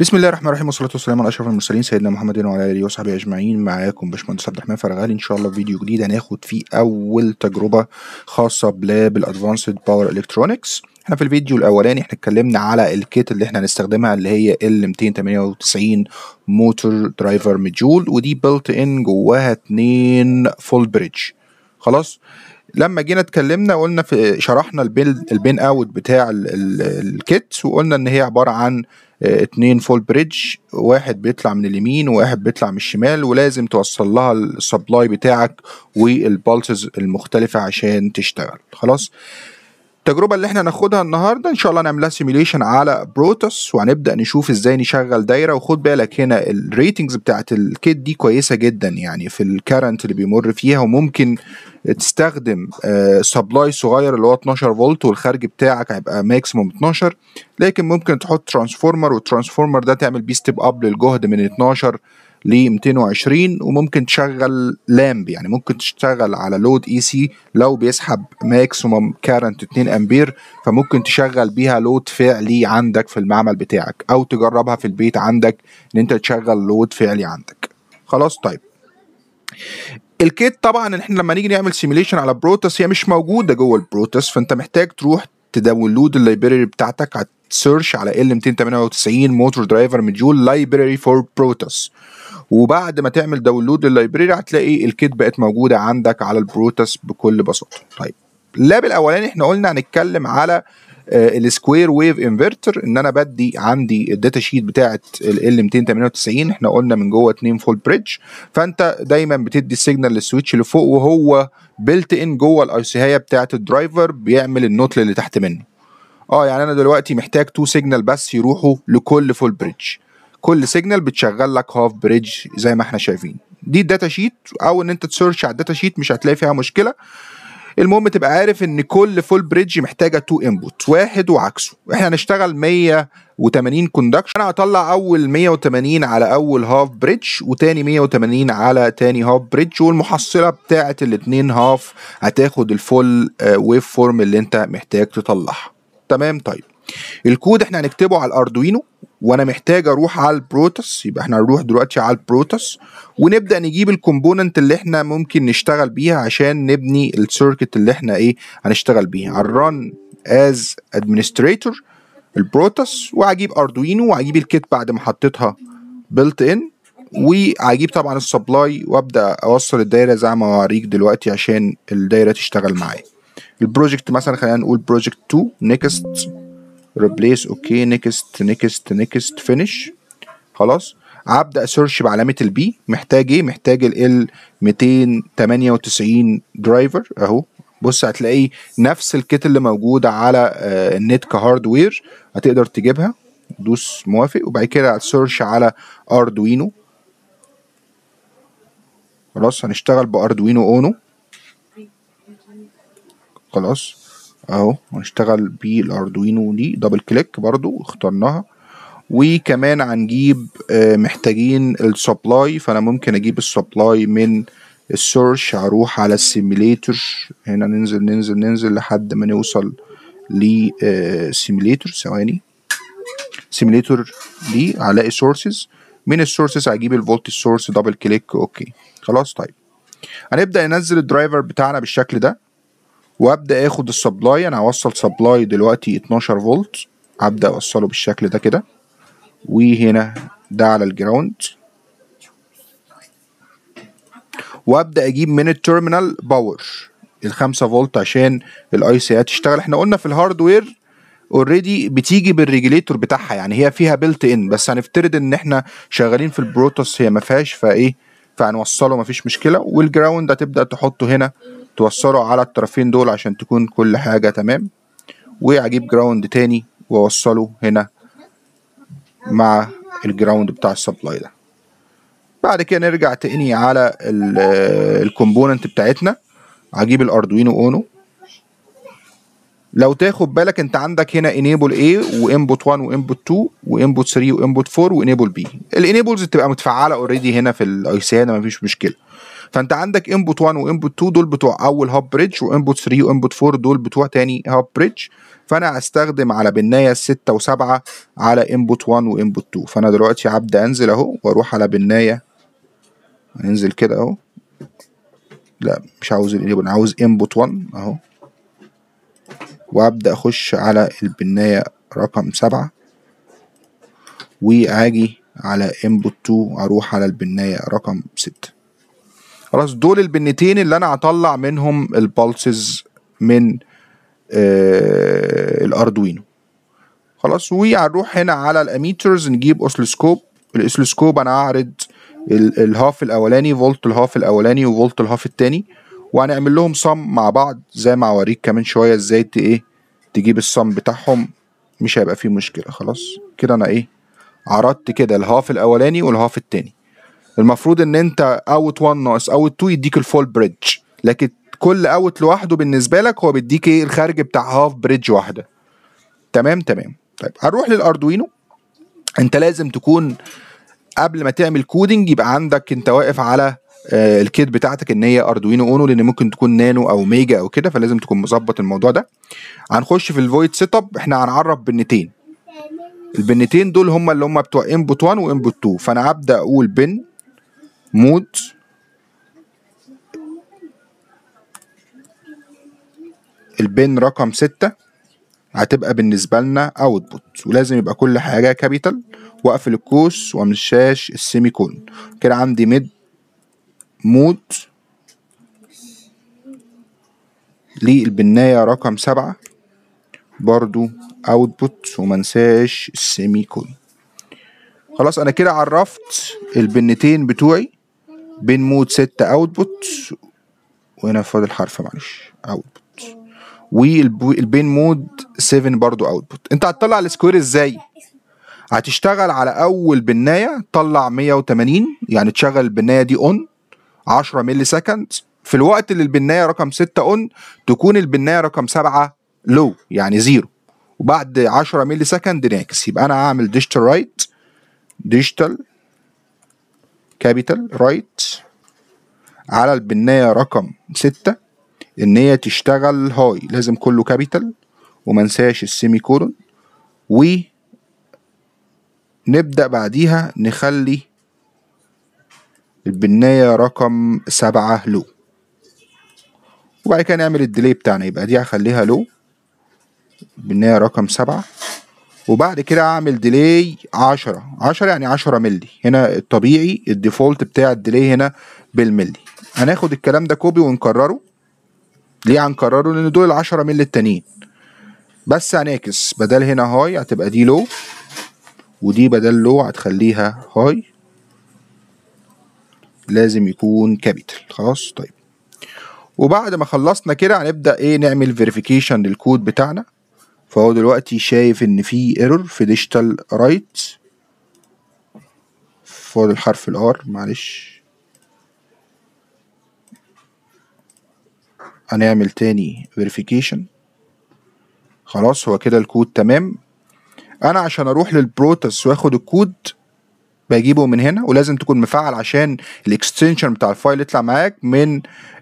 بسم الله الرحمن الرحيم والصلاه والسلام على اشرف المرسلين سيدنا محمد وعلى اله وصحبه اجمعين معاكم باشمهندس عبد الرحمن فرغالي ان شاء الله في فيديو جديد هناخد فيه اول تجربه خاصه بلاب الادفانسد باور الكترونكس احنا في الفيديو الاولاني احنا اتكلمنا على الكيت اللي احنا هنستخدمها اللي هي ال 298 موتور درايفر مديول ودي بلت ان جواها اتنين فول بريدج خلاص لما جينا اتكلمنا قلنا في شرحنا البين اوت بتاع الكيت وقلنا ان هي عباره عن اتنين فول بريدج واحد بيطلع من اليمين وواحد بيطلع من الشمال ولازم توصل لها السبلاي بتاعك والبالسز المختلفة عشان تشتغل خلاص التجربه اللي احنا هناخدها النهارده ان شاء الله نعملها سيميليشن على بروتوس وهنبدا نشوف ازاي نشغل دايره وخد بالك هنا الريتنجز بتاعت الكيت دي كويسه جدا يعني في الكرنت اللي بيمر فيها وممكن تستخدم سبلاي آه، صغير اللي هو 12 فولت والخارج بتاعك هيبقى ماكسيموم 12 لكن ممكن تحط ترانسفورمر والترانسفورمر ده تعمل بيه ستيب اب للجهد من 12 ل 220 وممكن تشغل لامب يعني ممكن تشتغل على لود اي سي لو بيسحب ماكسيمم كارنت 2 امبير فممكن تشغل بيها لود فعلي عندك في المعمل بتاعك او تجربها في البيت عندك ان انت تشغل لود فعلي عندك خلاص طيب الكيت طبعا احنا لما نيجي نعمل سيميليشن على بروتس هي مش موجوده جوه البروتس فانت محتاج تروح تداونلود اللايبراري بتاعتك سيرش على ال 298 موتور درايفر مديول لايبراري فور بروتس وبعد ما تعمل داونلود لللايبراري هتلاقي الكيت بقت موجوده عندك على البروتس بكل بساطه طيب اللاب الاولاني احنا قلنا هنتكلم على آه، السكوير ويف انفرتر ان انا بدي عندي الداتا شيت بتاعه ال 298 احنا قلنا من جوه 2 فول بريدج فانت دايما بتدي السيجنال للسويتش اللي فوق وهو بيلت ان جوه الاي سي هي بتاعه الدرايفر بيعمل النوتل اللي تحت منه اه يعني انا دلوقتي محتاج تو سيجنال بس يروحوا لكل فول بريدج كل سيجنال بتشغل لك هاف بريدج زي ما احنا شايفين دي الداتا شيت او ان انت تسيرش على الداتا شيت مش هتلاقي فيها مشكله المهم تبقى عارف ان كل فول بريدج محتاجه تو انبوت واحد وعكسه احنا هنشتغل 180 كوندكشن انا هطلع اول 180 على اول هاف بريدج وتاني 180 على تاني هاف بريدج والمحصله بتاعه الاثنين هاف هتاخد الفول ويف فورم اللي انت محتاج تطلعها تمام طيب الكود احنا هنكتبه على الاردوينو وانا محتاج اروح على البروتس يبقى احنا هنروح دلوقتي على البروتس ونبدا نجيب الكومبوننت اللي احنا ممكن نشتغل بيها عشان نبني السيركت اللي احنا ايه هنشتغل بيها على الرن از ادمنستريتور البروتس وهجيب اردوينو وهجيب الكيت بعد ما حطيتها بلت ان وهجيب طبعا السبلاي وابدا اوصل الدايره زي ما اوريك دلوقتي عشان الدايره تشتغل معايا البروجكت مثلا خلينا نقول بروجكت 2 نيكست ريبليس اوكي نيكست نيكست نيكست فينيش خلاص هبدا سيرش بعلامه البي محتاج ايه محتاج ال 298 درايفر اهو بص هتلاقي نفس الكيت اللي موجود على آه، النت كهاردوير هتقدر تجيبها دوس موافق وبعد كده هتسيرش على اردوينو خلاص هنشتغل باردوينو اونو خلاص اهو هنشتغل بالاردوينو دي دبل كليك برضو اخترناها وكمان هنجيب آه، محتاجين السبلاي فانا ممكن اجيب السبلاي من السورش هروح على السيميليتر هنا ننزل ننزل ننزل لحد ما نوصل لسيميليتر آه، ثواني سيميليتر دي هلاقي سورسز من السورسز هجيب الفولت سورس دبل كليك اوكي خلاص طيب هنبدا ننزل الدرايفر بتاعنا بالشكل ده وابدا اخد السبلاي انا هوصل سبلاي دلوقتي 12 فولت هبدا اوصله بالشكل ده كده وهنا ده على الجراوند وابدا اجيب من التيرمينال باور ال 5 فولت عشان الاي سي تشتغل احنا قلنا في الهاردوير اوريدي بتيجي بالريجليتور بتاعها يعني هي فيها بيلت ان بس هنفترض ان احنا شغالين في البروتوس هي ما فيهاش فايه فهنوصله مفيش مشكله والجراوند هتبدا تحطه هنا توصله على الطرفين دول عشان تكون كل حاجة تمام وأجيب جراوند تاني وأوصله هنا مع الجراوند بتاع السبلاي ده بعد كده نرجع تاني على الكومبوننت بتاعتنا هجيب الاردوينو اونو لو تاخد بالك انت عندك هنا انيبل A وانبوت 1 وانبوت 2 وانبوت 3 وانبوت 4 وانيبل B الانيبلز بتبقى متفعله اوريدي هنا في الاي سي ما مفيش مشكله فانت عندك انبوت 1 وانبوت 2 دول بتوع اول هاب بريدج وانبوت 3 وانبوت 4 دول بتوع تاني هاب بريدج فانا هستخدم على بنايه 6 و7 على انبوت 1 وانبوت 2 فانا دلوقتي هبدا انزل اهو واروح على بنايه هننزل كده اهو لا مش عاوز انا عاوز انبوت 1 اهو وابدا اخش على البنايه رقم 7 واجي على انبوت 2 اروح على البنايه رقم 6 خلاص دول البنتين اللي انا هطلع منهم البالسز من آه الاردوينو خلاص وهنروح هنا على الاميترز نجيب اوسلوسكوب الاوسلوسكوب انا هعرض الهاف الاولاني فولت الهاف الاولاني وفولت الهاف التاني وهنعمل لهم صم مع بعض زي ما هوريك كمان شويه ازاي ايه تجيب الصم بتاعهم مش هيبقى فيه مشكله خلاص كده انا ايه عرضت كده الهاف الاولاني والهاف التاني المفروض ان انت اوت 1 ناقص اوت 2 يديك الفول بريدج لكن كل اوت لوحده بالنسبه لك هو بيديك ايه الخارج بتاع هاف بريدج واحده تمام تمام طيب هنروح للاردوينو انت لازم تكون قبل ما تعمل كودنج يبقى عندك انت واقف على آه، الكيت بتاعتك ان هي اردوينو اونو لان ممكن تكون نانو او ميجا او كده فلازم تكون مظبط الموضوع ده هنخش في الفويد سيت اب احنا هنعرف بنتين البنتين دول هم اللي هم بتوع انبوت 1 وانبوت 2 فانا هبدا اقول بن مود البين رقم ستة هتبقى بالنسبة لنا اوتبوت ولازم يبقى كل حاجة كابيتال واقفل القوس وامشاش السيمي كولن كده عندي ميد مود للبناية رقم سبعة برضو اوتبوت ومنساش السيمي كولن خلاص انا كده عرفت البنتين بتوعي بنمود ست اوتبوت وهنا فاضل حرف معلش اوتبوت والبين مود 7 برضو اوتبوت انت هتطلع السكوير ازاي هتشتغل على اول بنايه طلع 180 يعني تشغل البنايه دي اون 10 مللي سكند في الوقت اللي البنايه رقم 6 اون تكون البنايه رقم 7 لو يعني زيرو وبعد 10 مللي سكند ناكس يبقى انا هعمل ديجيتال رايت ديجيتال كابيتال رايت على البناية رقم ستة إن هي تشتغل هاي لازم كله كابيتال ومنساش السيمي كولون ونبدأ بعديها نخلي البناية رقم سبعة لو وبعد كده نعمل الديلي بتاعنا يبقى دي هخليها لو البناية رقم سبعة وبعد كده اعمل ديلي 10 10 يعني 10 مللي هنا الطبيعي الديفولت بتاع الديلي هنا بالملي هناخد الكلام ده كوبي ونكرره ليه هنكرره لان دول ال 10 مللي التانيين بس هنعكس بدل هنا هاي هتبقى دي لو ودي بدل لو هتخليها هاي لازم يكون كابيتال خلاص طيب وبعد ما خلصنا كده هنبدا ايه نعمل فيريفيكيشن للكود بتاعنا فهو دلوقتي شايف ان في ايرور في ديجيتال رايت فاضل الحرف الار معلش هنعمل تاني فيريفيكيشن خلاص هو كده الكود تمام انا عشان اروح للبروتس واخد الكود بجيبه من هنا ولازم تكون مفعل عشان الاكستنشن بتاع الفايل يطلع معاك من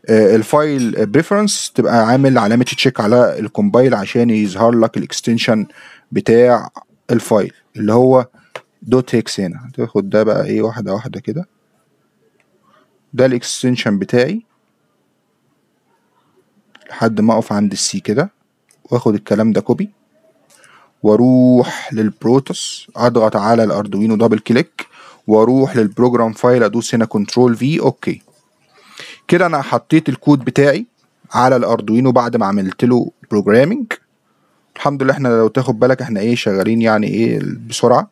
آه، الفايل بريفرنس تبقى عامل علامه تشيك على الكومبايل عشان يظهر لك الاكستنشن بتاع الفايل اللي هو دوت هيكس هنا تاخد ده بقى ايه واحده واحده كده ده الاكستنشن بتاعي لحد ما اقف عند السي كده واخد الكلام ده كوبي واروح للبروتوس اضغط على الاردوينو دبل كليك واروح للبروجرام فايل ادوس هنا كنترول في اوكي كده انا حطيت الكود بتاعي على الاردوينو بعد ما عملت له بروجرامنج الحمد لله احنا لو تاخد بالك احنا ايه شغالين يعني ايه بسرعه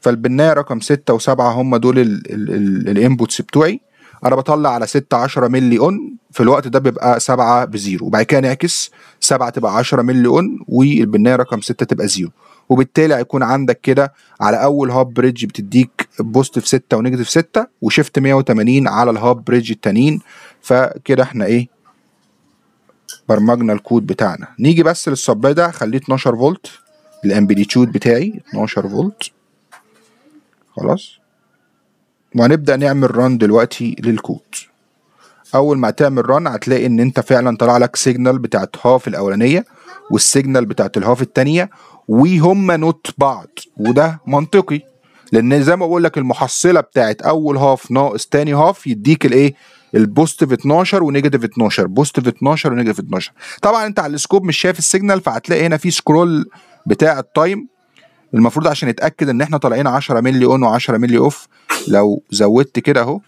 فالبنايه رقم 6 و7 هم دول الانبوتس بتوعي انا بطلع على 6 10 ملي اون في الوقت ده بيبقى 7 بزيرو وبعد كده نعكس 7 تبقى 10 ملي اون والبنايه رقم 6 تبقى زيرو وبالتالي هيكون عندك كده على اول هاب بريدج بتديك بوست في 6 ونيجاتيف 6 وشيفت 180 على الهاب بريدج التانيين فكده احنا ايه برمجنا الكود بتاعنا نيجي بس للسبلاي ده خليه 12 فولت الامبليتيود بتاعي 12 فولت خلاص وهنبدأ نعمل ران دلوقتي للكود اول ما تعمل ران هتلاقي ان انت فعلا طلع لك سيجنال بتاعت هاف الاولانيه والسيجنال بتاعت الهاف الثانيه وهم نوت بعض وده منطقي لان زي ما بقول لك المحصله بتاعت اول هاف ناقص تاني هاف يديك الايه البوستيف 12 ونيجاتيف 12 بوستيف 12 ونيجاتيف 12 طبعا انت على السكوب مش شايف السيجنال فهتلاقي هنا في سكرول بتاع التايم المفروض عشان نتاكد ان احنا طالعين 10 مللي اون و10 مللي اوف لو زودت كده اهو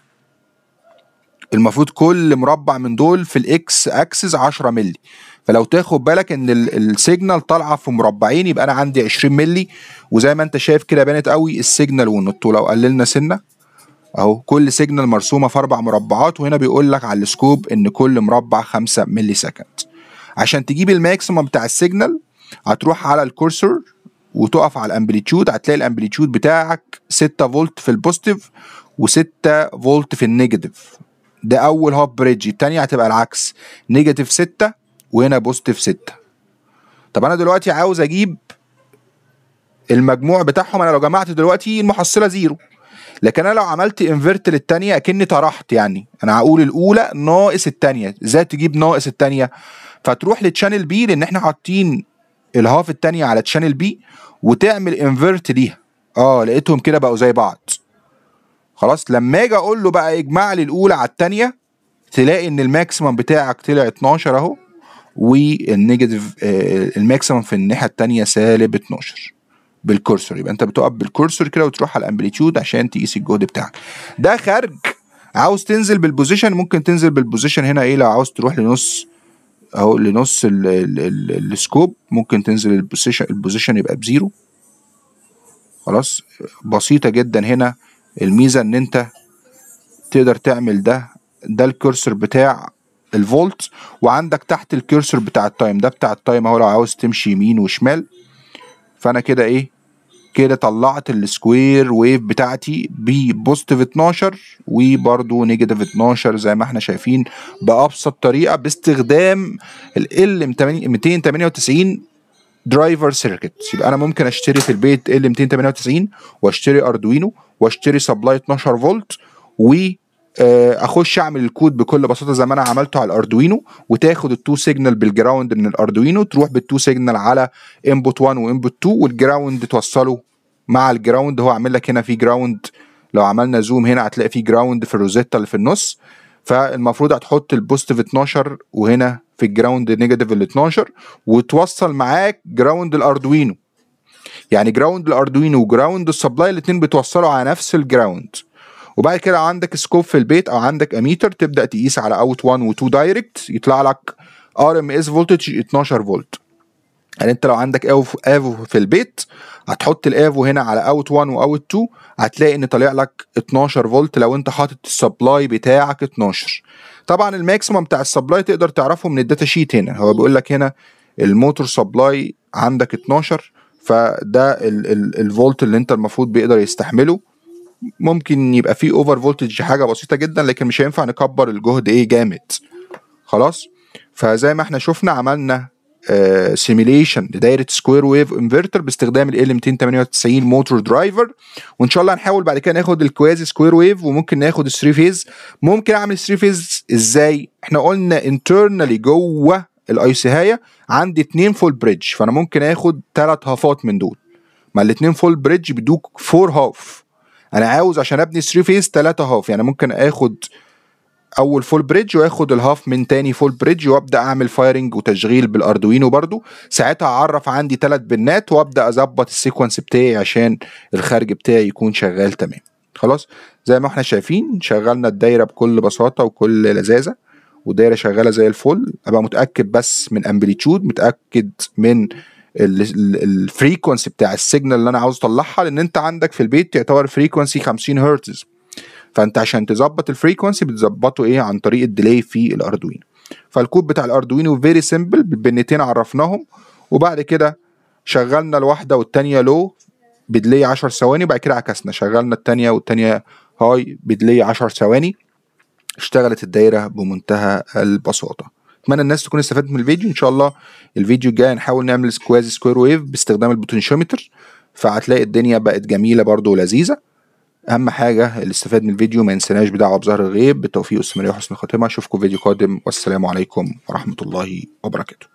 المفروض كل مربع من دول في الاكس اكسس 10 مللي فلو تاخد بالك ان السيجنال طالعه في مربعين يبقى انا عندي 20 مللي وزي ما انت شايف كده بانت قوي السيجنال والنطوله لو قللنا سنه اهو كل سيجنال مرسومه في اربع مربعات وهنا بيقول لك على السكوب ان كل مربع 5 مللي سكند عشان تجيب الماكسيمم بتاع السيجنال هتروح على الكورسور وتقف على الامبليتيود هتلاقي الامبليتيود بتاعك 6 فولت في البوزيتيف و6 فولت في النيجاتيف ده اول هوب بريدج الثانيه هتبقى العكس نيجاتيف 6 وهنا بوزيتيف 6 طب انا دلوقتي عاوز اجيب المجموع بتاعهم انا لو جمعت دلوقتي المحصله زيرو لكن انا لو عملت انفرت للثانيه اكني طرحت يعني انا هقول الاولى ناقص الثانيه ازاي تجيب ناقص الثانيه فتروح للشانل بي لان احنا حاطين الهاف التانية على تشانل بي وتعمل انفيرت ليها اه لقيتهم كده بقوا زي بعض خلاص لما اجي اقول له بقى اجمع لي الاولى على الثانيه تلاقي ان الماكسيمم بتاعك طلع 12 اهو والنيجاتيف آه، الماكسيمم في الناحيه الثانيه سالب 12 بالكورسور يبقى انت بتقف بالكورسور كده وتروح على الامبليتيود عشان تقيس الجهد بتاعك ده خارج عاوز تنزل بالبوزيشن ممكن تنزل بالبوزيشن هنا ايه لو عاوز تروح لنص اهو لنص السكوب ممكن تنزل البوزيشن البوزيشن يبقى بزيرو خلاص بسيطه جدا هنا الميزه ان انت تقدر تعمل ده ده الكرسر بتاع الفولت وعندك تحت الكرسر بتاع التايم ده بتاع التايم اهو لو عاوز تمشي يمين وشمال فانا كده ايه كده طلعت السكوير ويف بتاعتي ببوزيتيف 12 وبرده نيجاتيف 12 زي ما احنا شايفين بابسط طريقه باستخدام ال 298 درايفر سيركت يبقى انا ممكن اشتري في البيت ال 298 واشتري اردوينو واشتري سبلاي 12 فولت و آه، اخش اعمل الكود بكل بساطه زي ما انا عملته على الاردوينو وتاخد التو سيجنال بالجراوند من الاردوينو تروح بالتو سيجنال على انبوت 1 وانبوت 2 والجراوند توصله مع الجراوند هو عامل لك هنا في جراوند لو عملنا زوم هنا هتلاقي في جراوند في الروزيتا اللي في النص فالمفروض هتحط البوزيتيف 12 وهنا في الجراوند نيجاتيف ال 12 وتوصل معاك جراوند الاردوينو يعني جراوند الاردوينو وجراوند السبلاي الاثنين بتوصلوا على نفس الجراوند وبعد كده عندك سكوب في البيت او عندك اميتر تبدا تقيس على اوت 1 و 2 دايركت يطلع لك ار ام اس فولتج 12 فولت يعني انت لو عندك ايفو في البيت هتحط الايفو هنا على اوت 1 واوت 2 هتلاقي ان طالع لك 12 فولت لو انت حاطط السبلاي بتاعك 12 طبعا الماكسيمم بتاع السبلاي تقدر تعرفه من الداتا شيت هنا هو بيقول لك هنا الموتور سبلاي عندك 12 فده الفولت اللي انت المفروض بيقدر يستحمله ممكن يبقى فيه اوفر فولتج حاجه بسيطه جدا لكن مش هينفع نكبر الجهد ايه جامد خلاص فزي ما احنا شفنا عملنا آه سيميليشن لدايره سكوير ويف انفرتر باستخدام ال 298 موتور درايفر وان شاء الله هنحاول بعد كده ناخد الكوازي سكوير ويف وممكن ناخد الثري فيز ممكن اعمل الثري فيز ازاي احنا قلنا انترنالي جوه الاي سي هاية عندي اتنين فول بريدج فانا ممكن اخد ثلاث هافات من دول ما الاثنين فول بريدج بيدوك فور هاف انا عاوز عشان ابني 3 فيز 3 هاف يعني ممكن اخد اول فول بريدج واخد الهاف من تاني فول بريدج وابدا اعمل فايرنج وتشغيل بالاردوينو برضو ساعتها اعرف عندي ثلاث بنات وابدا اظبط السيكونس بتاعي عشان الخارج بتاعي يكون شغال تمام خلاص زي ما احنا شايفين شغلنا الدايره بكل بساطه وكل لذاذه والدايره شغاله زي الفل ابقى متاكد بس من امبليتيود متاكد من الفريكونسي بتاع السيجنال اللي انا عاوز اطلعها لان انت عندك في البيت يعتبر فريكونسي 50 هرتز فانت عشان تظبط الفريكونسي بتظبطه ايه عن طريق الديلي في الاردوينو فالكود بتاع الاردوينو فيري سيمبل بالبنتين عرفناهم وبعد كده شغلنا الواحده والتانيه لو بدلي 10 ثواني وبعد كده عكسنا شغلنا التانيه والتانيه هاي بدلي 10 ثواني اشتغلت الدايره بمنتهى البساطه اتمنى الناس تكون استفادت من الفيديو ان شاء الله الفيديو الجاي هنحاول نعمل سكواز سكوير ويف باستخدام البوتنشيومتر فهتلاقي الدنيا بقت جميله برده ولذيذه اهم حاجه اللي استفاد من الفيديو ما ينسناش بدعوه بظهر الغيب بالتوفيق والسلامه وحسن الخاتمه اشوفكم فيديو قادم والسلام عليكم ورحمه الله وبركاته